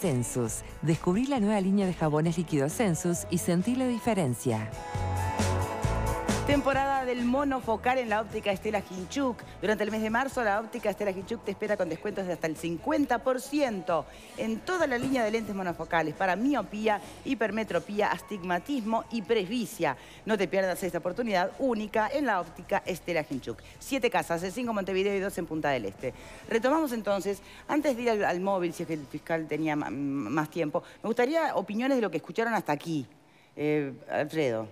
Census. Descubrí la nueva línea de jabones líquidos Census y sentí la diferencia. Temporada del monofocal en la óptica Estela Hinchuk. Durante el mes de marzo, la óptica Estela Ginchuk te espera con descuentos de hasta el 50% en toda la línea de lentes monofocales para miopía, hipermetropía, astigmatismo y presbicia. No te pierdas esta oportunidad única en la óptica Estela Hinchuk. Siete casas, cinco 5 Montevideo y 2 en Punta del Este. Retomamos entonces, antes de ir al, móvil, si es que el fiscal tenía más tiempo, me gustaría opiniones de lo que escucharon hasta aquí. Eh, Alfredo.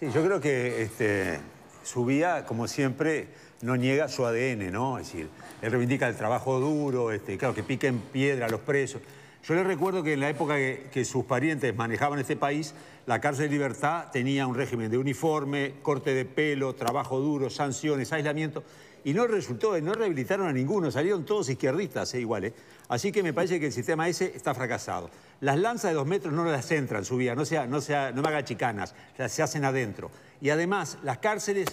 Sí, yo creo que este, su vida, como siempre, no niega su ADN, ¿no? Es decir, él reivindica el trabajo duro, este, claro, que piquen piedra a los presos. Yo le recuerdo que en la época que, sus parientes manejaban este país, la cárcel de libertad tenía un régimen de uniforme, corte de pelo, trabajo duro, sanciones, aislamiento, y no resultó, no rehabilitaron a ninguno, salieron todos izquierdistas, eh, igual, iguales. Eh. Así que me parece que el sistema ese está fracasado. Las lanzas de dos metros no las entran, su no, sea, no, sea, no me haga chicanas, las se hacen adentro. Y además, las cárceles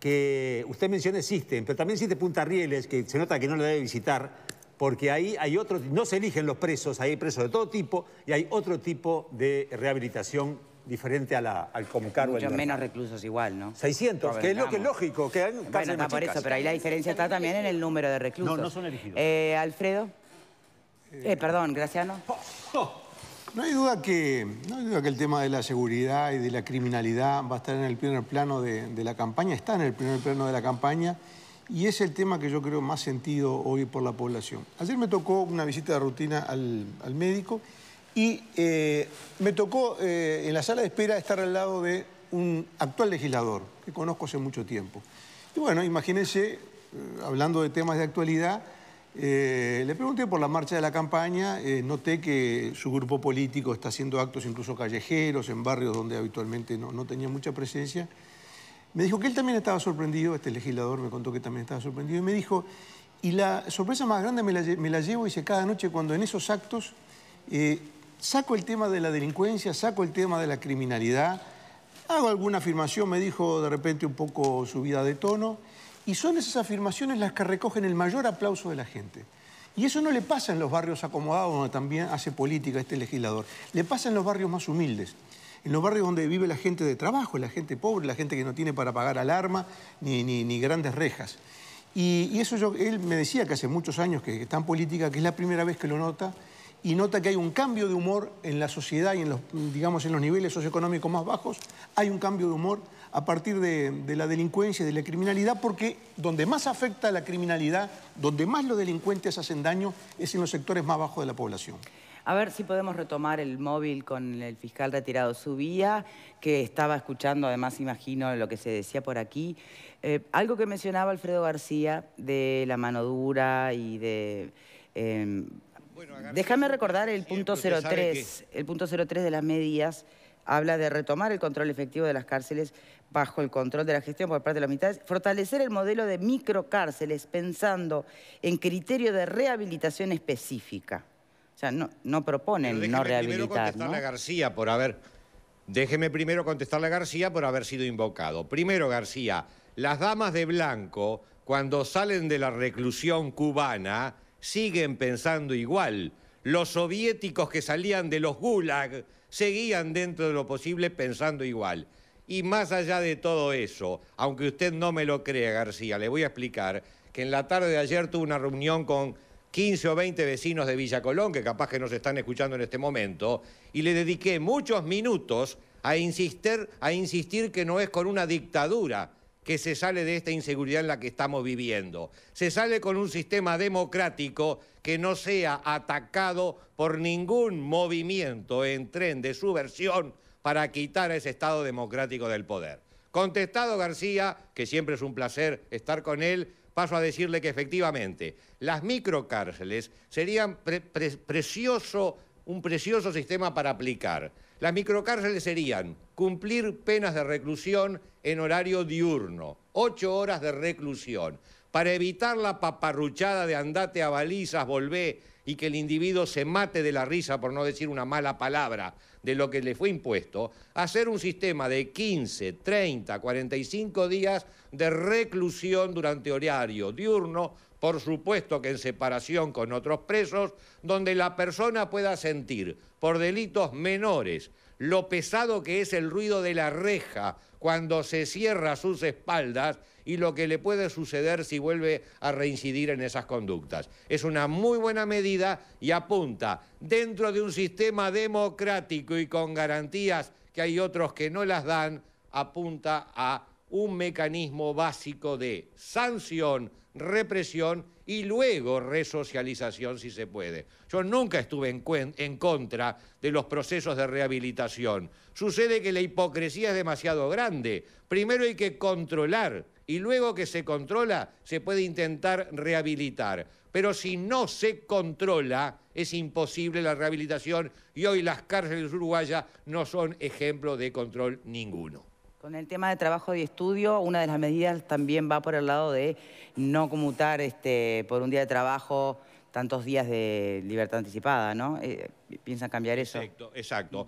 que usted menciona existen, pero también existe Punta Rieles, que se nota que no lo debe visitar, porque ahí hay otros, no se eligen los presos, hay presos de todo tipo y hay otro tipo de rehabilitación diferente a la, al como cargo. menos reclusos igual, ¿no? 600, que es lo que es lógico, que hay Bueno, está por eso, pero ahí la diferencia está también en el número de reclusos. No, no son elegidos. Eh, Alfredo. Eh, perdón, Graciano. No hay, duda que, que el tema de la seguridad y de la criminalidad va a estar en el primer plano de, la campaña, está en el primer plano de la campaña y es el tema que yo creo más sentido hoy por la población. Ayer me tocó una visita de rutina al, médico y eh, me tocó eh, en la sala de espera estar al lado de un actual legislador que conozco hace mucho tiempo. Y bueno, imagínense, eh, hablando de temas de actualidad, eh, le pregunté por la marcha de la campaña, eh, noté que su grupo político está haciendo actos incluso callejeros, en barrios donde habitualmente no, tenía mucha presencia. Me dijo que él también estaba sorprendido, este legislador me contó que también estaba sorprendido, y me dijo, y la sorpresa más grande me la, me la llevo, dice, cada noche cuando en esos actos eh, saco el tema de la delincuencia, saco el tema de la criminalidad, hago alguna afirmación, me dijo de repente un poco subida de tono, y son esas afirmaciones las que recogen el mayor aplauso de la gente. Y eso no le pasa en los barrios acomodados donde también hace política este legislador. Le pasa en los barrios más humildes. En los barrios donde vive la gente de trabajo, la gente pobre, la gente que no tiene para pagar alarma ni, ni, grandes rejas. Y, y, eso yo, él me decía que hace muchos años que está en política, que es la primera vez que lo nota y nota que hay un cambio de humor en la sociedad y en los, digamos, en los niveles socioeconómicos más bajos, hay un cambio de humor a partir de, la delincuencia y de la criminalidad, porque donde más afecta la criminalidad, donde más los delincuentes hacen daño, es en los sectores más bajos de la población. A ver si podemos retomar el móvil con el fiscal retirado Subía, que estaba escuchando, además imagino lo que se decía por aquí. Eh, algo que mencionaba Alfredo García de la mano dura y de em, Déjame recordar el punto 03, el punto 03 de las medidas habla de retomar el control efectivo de las cárceles bajo el control de la gestión por parte de la mitad, fortalecer el modelo de microcárceles pensando en criterio de rehabilitación específica. O sea, no, no proponen no rehabilitar. García por haber. Déjeme primero contestarle a García por haber sido invocado. Primero, García, las damas de blanco, cuando salen de la reclusión cubana, siguen pensando igual. Los soviéticos que salían de los gulag seguían dentro de lo posible pensando igual. Y más allá de todo eso, aunque usted no me lo crea, García, le voy a explicar que en la tarde de ayer tuve una reunión con 15 o 20 vecinos de Villa Colón, que capaz que nos están escuchando en este momento, y le dediqué muchos minutos a insistir, a insistir que no es con una dictadura que se sale de esta inseguridad en la que estamos viviendo. Se sale con un sistema democrático que no sea atacado por ningún movimiento en tren de subversión para quitar ese Estado democrático del poder. Contestado García, que siempre es un placer estar con él, paso a decirle que efectivamente las microcárceles serían precioso, un precioso sistema para aplicar. Las microcárceles serían cumplir penas de reclusión en horario diurno, ocho horas de reclusión, para evitar la paparruchada de andate a balizas, volvé y que el individuo se mate de la risa, por no decir una mala palabra, de lo que le fue impuesto, hacer un sistema de 15, 30, 45 días de reclusión durante horario diurno por supuesto que en separación con otros presos, donde la persona pueda sentir, por delitos menores, lo pesado que es el ruido de la reja cuando se cierra sus espaldas y lo que le puede suceder si vuelve a reincidir en esas conductas. Es una muy buena medida y apunta dentro de un sistema democrático y con garantías que hay otros que no las dan, apunta a un mecanismo básico de sanción represión y luego resocialización si se puede. Yo nunca estuve en, contra de los procesos de rehabilitación. Sucede que la hipocresía es demasiado grande. Primero hay que controlar y luego que se controla se puede intentar rehabilitar. Pero si no se controla es imposible la rehabilitación y hoy las cárceles uruguayas no son ejemplo de control ninguno. Con el tema de trabajo y estudio, una de las medidas también va por el lado de no comutar este, por un día de trabajo tantos días de libertad anticipada, ¿no? Eh, ¿Piensan cambiar eso? Exacto, exacto.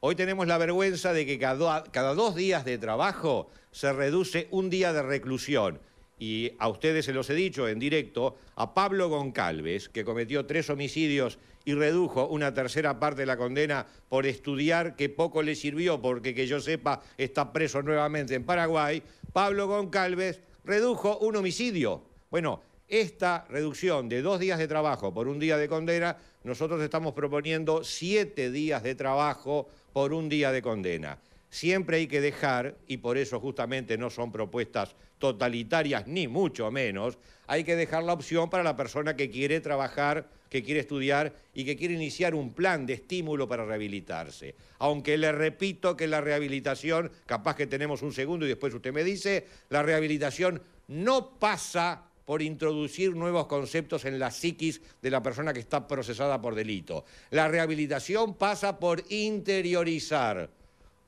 Hoy tenemos la vergüenza de que cada dos días de trabajo se reduce un día de reclusión y a ustedes se los he dicho en directo, a Pablo Goncalves, que cometió tres homicidios y redujo una tercera parte de la condena por estudiar que poco le sirvió, porque que yo sepa está preso nuevamente en Paraguay, Pablo Goncalves redujo un homicidio. Bueno, esta reducción de dos días de trabajo por un día de condena, nosotros estamos proponiendo siete días de trabajo por un día de condena siempre hay que dejar, y por eso justamente no son propuestas totalitarias ni mucho menos, hay que dejar la opción para la persona que quiere trabajar, que quiere estudiar y que quiere iniciar un plan de estímulo para rehabilitarse. Aunque le repito que la rehabilitación, capaz que tenemos un segundo y después usted me dice, la rehabilitación no pasa por introducir nuevos conceptos en la psiquis de la persona que está procesada por delito. La rehabilitación pasa por interiorizar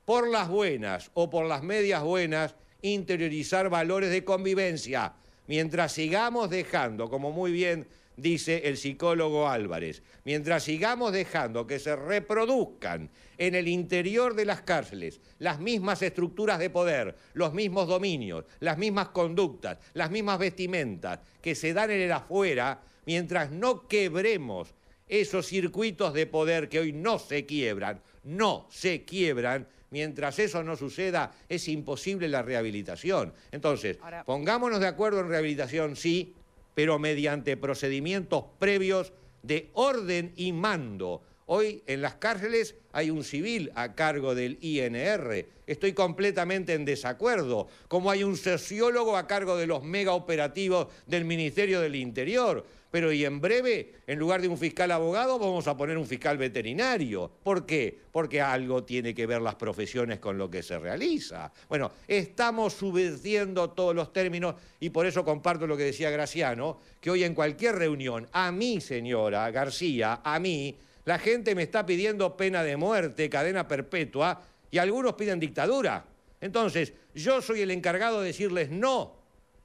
por las buenas o por las medias buenas, interiorizar valores de convivencia, mientras sigamos dejando, como muy bien dice el psicólogo Álvarez, mientras sigamos dejando que se reproduzcan en el interior de las cárceles las mismas estructuras de poder, los mismos dominios, las mismas conductas, las mismas vestimentas que se dan en el afuera, mientras no quebremos esos circuitos de poder que hoy no se quiebran, no se quiebran, Mientras eso no suceda, es imposible la rehabilitación. Entonces, pongámonos de acuerdo en rehabilitación, sí, pero mediante procedimientos previos de orden y mando. Hoy en las cárceles hay un civil a cargo del INR. Estoy completamente en desacuerdo. Como hay un sociólogo a cargo de los megaoperativos del Ministerio del Interior pero y en breve, en lugar de un fiscal abogado, vamos a poner un fiscal veterinario. ¿Por qué? Porque algo tiene que ver las profesiones con lo que se realiza. Bueno, estamos subvirtiendo todos los términos y por eso comparto lo que decía Graciano, que hoy en cualquier reunión, a mí, señora García, a mí, la gente me está pidiendo pena de muerte, cadena perpetua, y algunos piden dictadura. Entonces, yo soy el encargado de decirles no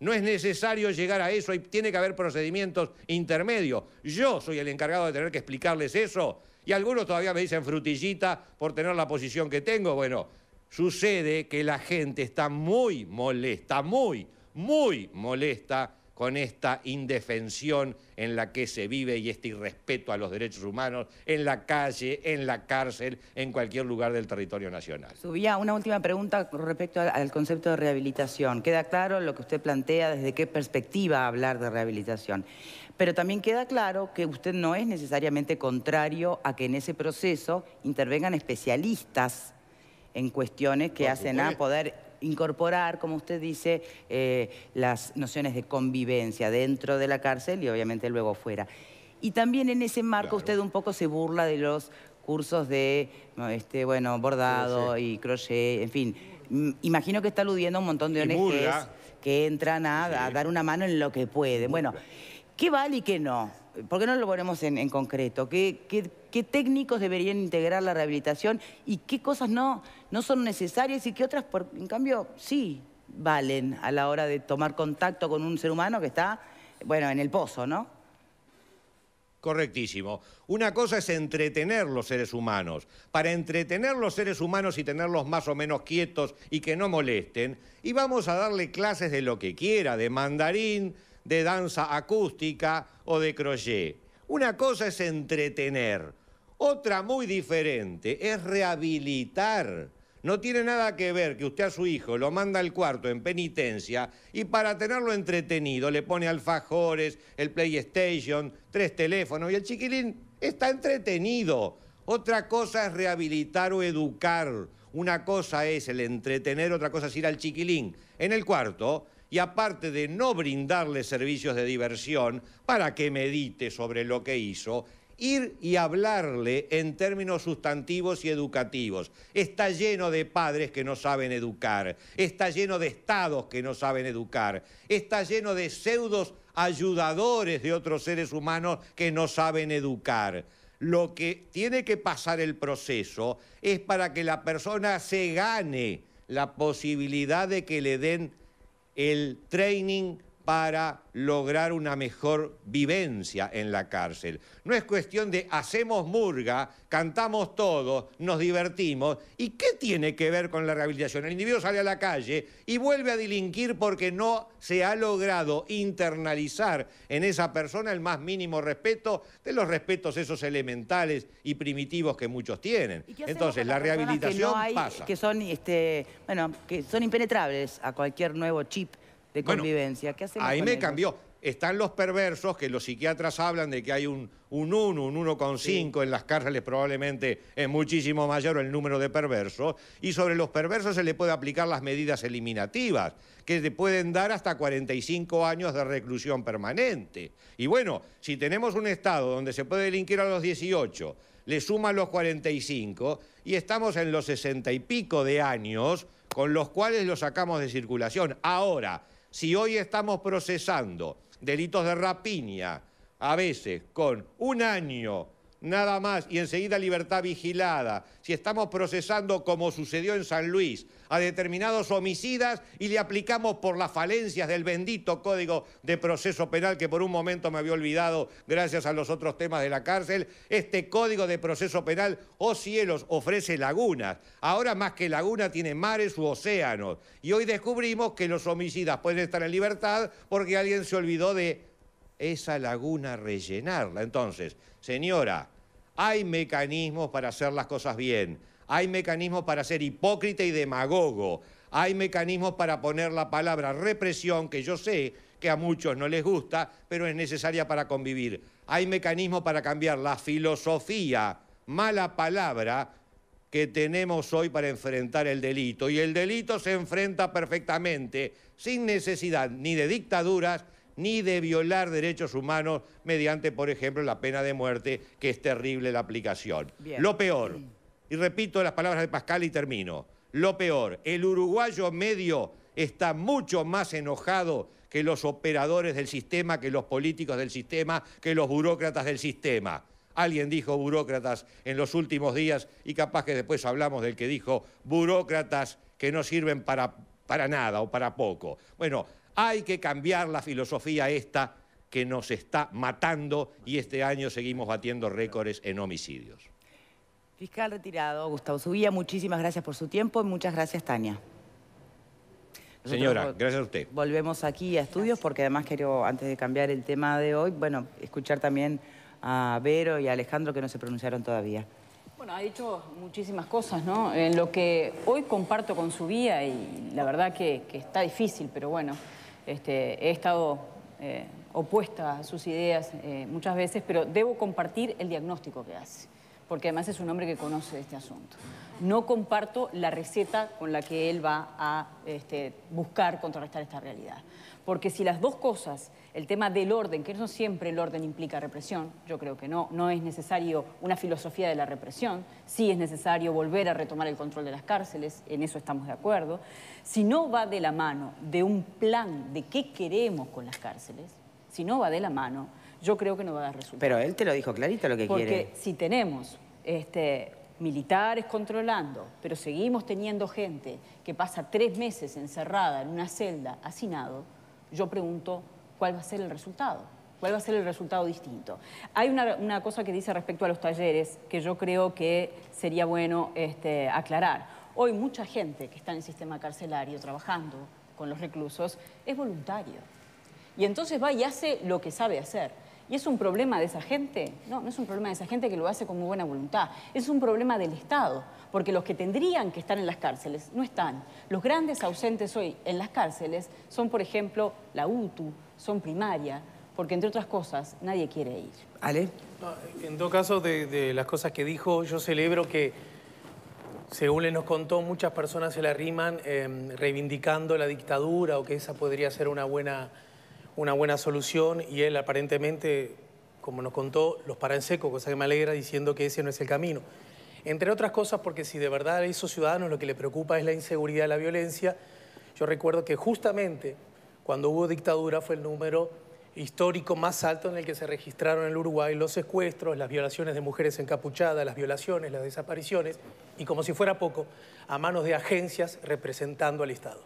no es necesario llegar a eso, y tiene que haber procedimientos intermedios. Yo soy el encargado de tener que explicarles eso. Y algunos todavía me dicen frutillita por tener la posición que tengo. Bueno, sucede que la gente está muy molesta, muy, muy molesta con esta indefensión en la que se vive y este irrespeto a los derechos humanos en la calle, en la cárcel, en cualquier lugar del territorio nacional. Subía una última pregunta respecto al concepto de rehabilitación. Queda claro lo que usted plantea, desde qué perspectiva hablar de rehabilitación. Pero también queda claro que usted no es necesariamente contrario a que en ese proceso intervengan especialistas en cuestiones que hacen a poder incorporar, como usted dice, eh, las nociones de convivencia dentro de la cárcel y obviamente luego fuera. Y también en ese marco usted un poco se burla de los cursos de este, bueno, bordado y crochet, en fin. Mm, imagino que está aludiendo a un montón de ONGs que entran a, a, dar una mano en lo que pueden. Bueno, ¿qué vale y qué no? ¿por qué no lo ponemos en, concreto? ¿Qué, técnicos deberían integrar la rehabilitación y qué cosas no, son necesarias y qué otras, por, en cambio, sí valen a la hora de tomar contacto con un ser humano que está, bueno, en el pozo, ¿no? Correctísimo. Una cosa es entretener los seres humanos. Para entretener los seres humanos y tenerlos más o menos quietos y que no molesten, y vamos a darle clases de lo que quiera, de mandarín, de danza acústica o de crochet. Una cosa es entretener, otra muy diferente es rehabilitar. No tiene nada que ver que usted a su hijo lo manda al cuarto en penitencia y para tenerlo entretenido le pone alfajores, el PlayStation, tres teléfonos y el chiquilín está entretenido. Otra cosa es rehabilitar o educar. Una cosa es el entretener, otra cosa es ir al chiquilín en el cuarto y aparte de no brindarle servicios de diversión para que medite sobre lo que hizo, ir y hablarle en términos sustantivos y educativos. Está lleno de padres que no saben educar, está lleno de estados que no saben educar, está lleno de pseudos ayudadores de otros seres humanos que no saben educar. Lo que tiene que pasar el proceso es para que la persona se gane la posibilidad de que le den el training para lograr una mejor vivencia en la cárcel. No es cuestión de hacemos murga, cantamos todo, nos divertimos. ¿Y qué tiene que ver con la rehabilitación? El individuo sale a la calle y vuelve a delinquir porque no se ha logrado internalizar en esa persona el más mínimo respeto de los respetos esos elementales y primitivos que muchos tienen. Entonces, la rehabilitación pasa. son, este, bueno, que son impenetrables a cualquier nuevo chip de convivencia. Ahí me cambió. Están los perversos, que los psiquiatras hablan de que hay un 1, un 1,5 en las cárceles, probablemente es muchísimo mayor el número de perversos. Y sobre los perversos se le puede aplicar las medidas eliminativas, que le pueden dar hasta 45 años de reclusión permanente. Y bueno, si tenemos un Estado donde se puede delinquir a los 18, le a los 45 y estamos en los 60 y pico de años con los cuales los sacamos de circulación. Ahora, si hoy estamos procesando delitos de rapiña, a veces con un año nada más, y enseguida libertad vigilada, si estamos procesando como sucedió en San Luis a determinados homicidas y le aplicamos por las falencias del bendito código de proceso penal que por un momento me había olvidado gracias a los otros temas de la cárcel, este código de proceso penal, oh cielos, ofrece lagunas. Ahora más que laguna tiene mares u océanos. Y hoy descubrimos que los homicidas pueden estar en libertad porque alguien se olvidó de esa laguna rellenarla. Entonces, señora, hay mecanismos para hacer las cosas bien, hay mecanismos para ser hipócrita y demagogo, hay mecanismos para poner la palabra represión, que yo sé que a muchos no les gusta, pero es necesaria para convivir. Hay mecanismos para cambiar la filosofía, mala palabra, que tenemos hoy para enfrentar el delito. Y el delito se enfrenta perfectamente, sin necesidad ni de dictaduras, ni de violar derechos humanos mediante, por ejemplo, la pena de muerte, que es terrible la aplicación. Lo peor, y repito las palabras de Pascal y termino, lo peor, el uruguayo medio está mucho más enojado que los operadores del sistema, que los políticos del sistema, que los burócratas del sistema. Alguien dijo burócratas en los últimos días y capaz que después hablamos del que dijo burócratas que no sirven para, para nada o para poco. Bueno, hay que cambiar la filosofía esta que nos está matando y este año seguimos batiendo récords en homicidios. Fiscal retirado, Gustavo Subía, muchísimas gracias por su tiempo y muchas gracias, Tania. Señora, gracias a usted. Volvemos aquí a estudios porque además quiero, antes de cambiar el tema de hoy, bueno, escuchar también a Vero y a Alejandro que no se pronunciaron todavía. Bueno, ha dicho muchísimas cosas, ¿no? En lo que hoy comparto con su vía y la verdad que está difícil, pero bueno. Este, he estado eh, opuesta a sus ideas eh, muchas veces, pero debo compartir el diagnóstico que hace porque además es un hombre que conoce este asunto. No comparto la receta con la que él va a este, buscar contrarrestar esta realidad. Porque si las dos cosas, el tema del orden, que no siempre el orden implica represión, yo creo que no, no es necesario una filosofía de la represión, sí es necesario volver a retomar el control de las cárceles, en eso estamos de acuerdo, si no va de la mano de un plan de qué queremos con las cárceles, si no va de la mano yo creo que no va a dar resultado. Pero él te lo dijo clarito lo que quiere. Porque si tenemos este, militares controlando, pero seguimos teniendo gente que pasa tres meses encerrada en una celda, hacinado, yo pregunto cuál va a ser el resultado, cuál va a ser el resultado distinto. Hay una, cosa que dice respecto a los talleres que yo creo que sería bueno este, aclarar. Hoy mucha gente que está en el sistema carcelario trabajando con los reclusos es voluntario. Y entonces va y hace lo que sabe hacer. ¿Y es un problema de esa gente? No, no es un problema de esa gente que lo hace con muy buena voluntad. Es un problema del Estado, porque los que tendrían que estar en las cárceles no están. Los grandes ausentes hoy en las cárceles son, por ejemplo, la UTU, son primaria, porque entre otras cosas nadie quiere ir. ¿Ale? En dos casos de, las cosas que dijo, yo celebro que según le nos contó, muchas personas se la riman em, reivindicando la dictadura o que esa podría ser una buena una buena solución y él aparentemente, como nos contó, los para en seco, cosa que me alegra diciendo que ese no es el camino. Entre otras cosas porque si de verdad a esos ciudadanos lo que le preocupa es la inseguridad, la violencia, yo recuerdo que justamente cuando hubo dictadura fue el número histórico más alto en el que se registraron en el Uruguay los secuestros, las violaciones de mujeres encapuchadas, las violaciones, las desapariciones, y como si fuera poco, a manos de agencias representando al Estado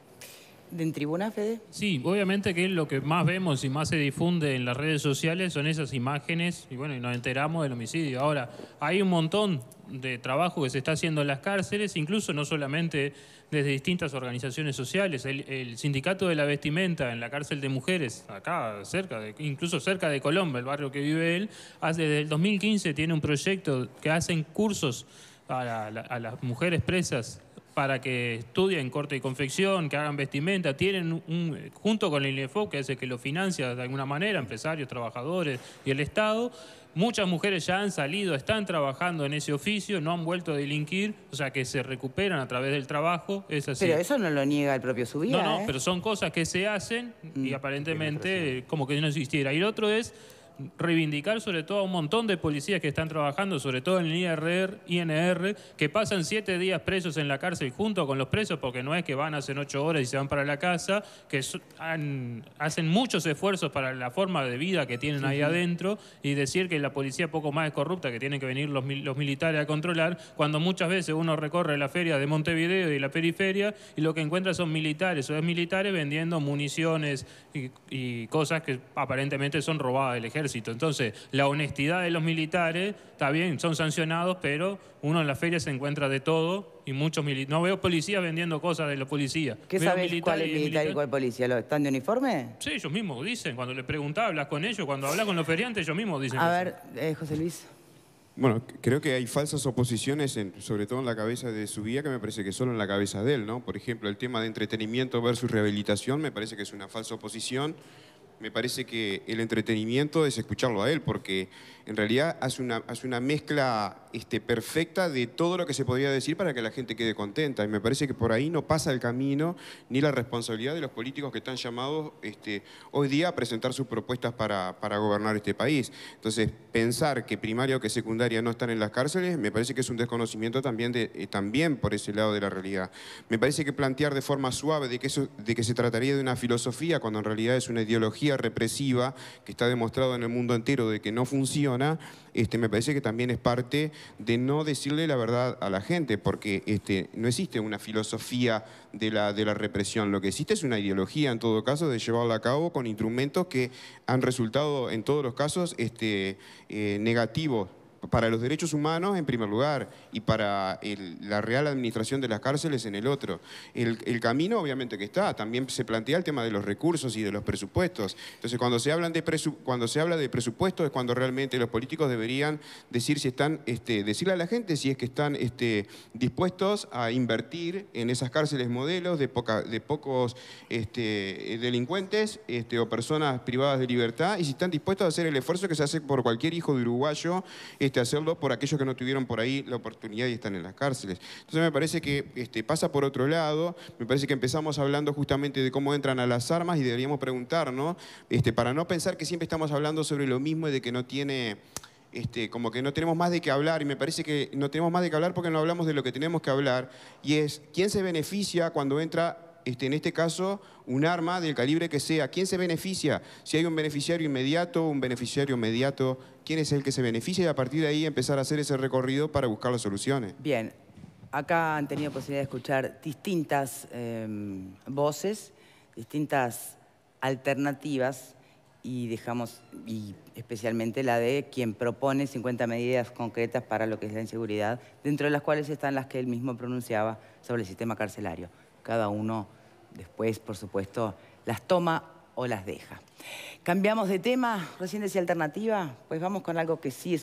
en tribuna, Fede? Sí, obviamente que lo que más vemos y más se difunde en las redes sociales son esas imágenes y bueno, y nos enteramos del homicidio. Ahora, hay un montón de trabajo que se está haciendo en las cárceles, incluso no solamente desde distintas organizaciones sociales. El, sindicato de la vestimenta en la cárcel de mujeres, acá cerca, de, incluso cerca de Colombia el barrio que vive él, hace, desde el 2015 tiene un proyecto que hacen cursos a las mujeres presas para que estudien corte y confección, que hagan vestimenta, tienen un, junto con el INEFO, que es el que lo financia de alguna manera, empresarios, trabajadores y el Estado, muchas mujeres ya han salido, están trabajando en ese oficio, no han vuelto a delinquir, o sea que se recuperan a través del trabajo, es así. Pero eso no lo niega el propio Subía. No, no, ¿eh? pero son cosas que se hacen y mm. aparentemente como que no existiera. Y el otro es reivindicar sobre todo a un montón de policías que están trabajando, sobre todo en el IRR, INR, que pasan siete días presos en la cárcel junto con los presos, porque no es que van, hacen ocho horas y se van para la casa, que hacen muchos esfuerzos para la forma de vida que tienen ahí adentro, y decir que la policía poco más es corrupta, que tienen que venir los, militares a controlar, cuando muchas veces uno recorre la feria de Montevideo y la periferia, y lo que encuentra son militares o es militares vendiendo municiones y cosas que aparentemente son robadas del ejército. Entonces, la honestidad de los militares, está bien, son sancionados, pero uno en la feria se encuentra de todo y muchos militares. No veo policías vendiendo cosas de los policías. ¿Qué cuál es militar y, cuál policía? ¿Están de uniforme? Sí, ellos mismos dicen. Cuando le preguntás, hablas con ellos. Cuando hablas con los feriantes, ellos mismos dicen. A ver, eh, José Luis. Bueno, creo que hay falsas oposiciones, en, sobre todo en la cabeza de su vida, que me parece que solo en la cabeza de él, ¿no? Por ejemplo, el tema de entretenimiento versus rehabilitación me parece que es una falsa oposición me parece que el entretenimiento es escucharlo a él, porque en realidad hace una, hace una mezcla este, perfecta de todo lo que se podría decir para que la gente quede contenta. Y me parece que por ahí no pasa el camino ni la responsabilidad de los políticos que están llamados este, hoy día a presentar sus propuestas para, gobernar este país. Entonces, pensar que primaria o que secundaria no están en las cárceles, me parece que es un desconocimiento también, de, eh, también por ese lado de la realidad. Me parece que plantear de forma suave de que, eso, de que se trataría de una filosofía cuando en realidad es una ideología represiva que está demostrado en el mundo entero de que no funciona, este, me parece que también es parte de no decirle la verdad a la gente, porque este, no existe una filosofía de la, de la represión, lo que existe es una ideología en todo caso de llevarla a cabo con instrumentos que han resultado en todos los casos este, eh, negativos para los derechos humanos en primer lugar y para la real administración de las cárceles en el otro. El, camino obviamente que está, también se plantea el tema de los recursos y de los presupuestos. Entonces cuando se, hablan de se habla de presupuestos es cuando realmente los políticos deberían decir si están, este, decirle a la gente si es que están este, dispuestos a invertir en esas cárceles modelos de, poca, de pocos este, delincuentes este, o personas privadas de libertad y si están dispuestos a hacer el esfuerzo que se hace por cualquier hijo de uruguayo. Este, hacerlo por aquellos que no tuvieron por ahí la oportunidad y están en las cárceles. Entonces me parece que este, pasa por otro lado, me parece que empezamos hablando justamente de cómo entran a las armas y deberíamos preguntarnos, este, para no pensar que siempre estamos hablando sobre lo mismo y de que no tiene... Este, como que no tenemos más de qué hablar y me parece que no tenemos más de qué hablar porque no hablamos de lo que tenemos que hablar y es quién se beneficia cuando entra este, en este caso, un arma del calibre que sea. ¿Quién se beneficia? Si hay un beneficiario inmediato, un beneficiario inmediato, ¿quién es el que se beneficia? Y a partir de ahí empezar a hacer ese recorrido para buscar las soluciones. Bien, acá han tenido posibilidad de escuchar distintas em, voces, distintas alternativas y dejamos, y especialmente la de quien propone 50 medidas concretas para lo que es la inseguridad, dentro de las cuales están las que él mismo pronunciaba sobre el sistema carcelario. Cada uno Después, por supuesto, las toma o las deja. Cambiamos de tema, recién decía alternativa, pues vamos con algo que sí es